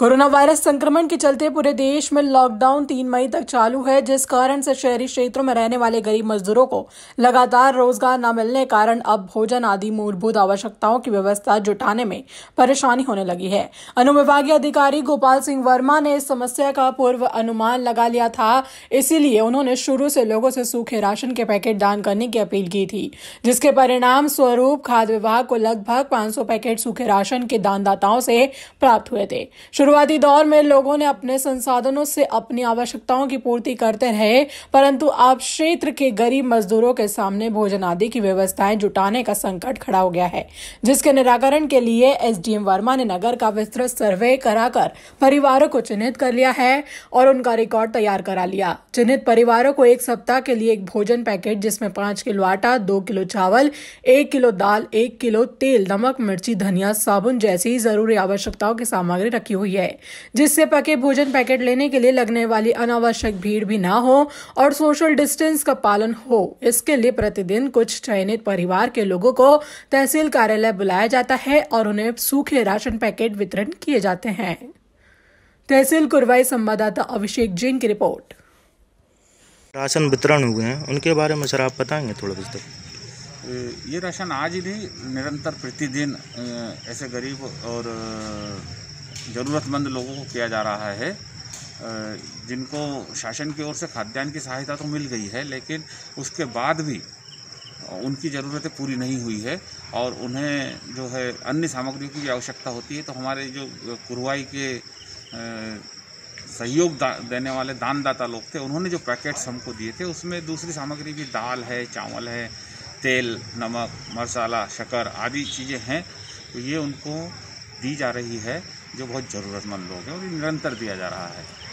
corona virus संक्रमण के चलते पूरे देश में लॉकडाउन तीन मई तक चालू है जिस कारण से शहरी क्षेत्रों में रहने वाले गरीब मजदूरों को लगातार रोजगार न मिलने कारण अब भोजन आदि मूलभूत आवश्यकताओं की व्यवस्था जुटाने में परेशानी होने लगी है अनुविभागीय अधिकारी गोपाल सिंह वर्मा ने इस समस्या का पूर्व अनुमान लगा लिया था इसीलिए उन्होंने शुरू से लोगों से सूखे राशन के पैकेट दान करने की अपील की थी जिसके परिणाम स्वरूप खाद्य विभाग को लगभग पांच पैकेट सूखे राशन के दानदाताओं से प्राप्त हुए थे शुरुआती दौर में लोगों ने अपने संसाधनों से अपनी आवश्यकताओं की पूर्ति करते रहे परंतु अब क्षेत्र के गरीब मजदूरों के सामने भोजन आदि की व्यवस्थाएं जुटाने का संकट खड़ा हो गया है जिसके निराकरण के लिए एसडीएम वर्मा ने नगर का विस्तृत सर्वे कराकर परिवारों को चिन्हित कर लिया है और उनका रिकॉर्ड तैयार करा लिया चिन्हित परिवारों को एक सप्ताह के लिए एक भोजन पैकेट जिसमें पांच किलो आटा दो किलो चावल एक किलो दाल एक किलो तेल नमक मिर्ची धनिया साबुन जैसी जरूरी आवश्यकताओं की सामग्री रखी हुई है है जिससे पके भोजन पैकेट लेने के लिए लगने वाली अनावश्यक भीड़ भी ना हो और सोशल डिस्टेंस का पालन हो इसके लिए प्रतिदिन कुछ चयनित परिवार के लोगों को तहसील कार्यालय बुलाया जाता है और उन्हें सूखे राशन पैकेट वितरण किए जाते हैं तहसील कुरवाई संवाददाता अभिषेक जिंग की रिपोर्ट राशन वितरण हुए हैं उनके बारे में सर आप बताएंगे थोड़ा विस्तार ये राशन आज ही नहीं निरंतर प्रतिदिन ऐसे गरीब और ज़रूरतमंद लोगों को किया जा रहा है जिनको शासन की ओर से खाद्यान्न की सहायता तो मिल गई है लेकिन उसके बाद भी उनकी ज़रूरतें पूरी नहीं हुई है और उन्हें जो है अन्य सामग्रियों की आवश्यकता होती है तो हमारे जो कुरवाई के सहयोग देने वाले दानदाता लोग थे उन्होंने जो पैकेट्स हमको दिए थे उसमें दूसरी सामग्री भी दाल है चावल है तेल नमक मसाला शक्कर आदि चीज़ें हैं तो ये उनको दी जा रही है जो बहुत ज़रूरतमंद लोग हैं और ये निरंतर दिया जा रहा है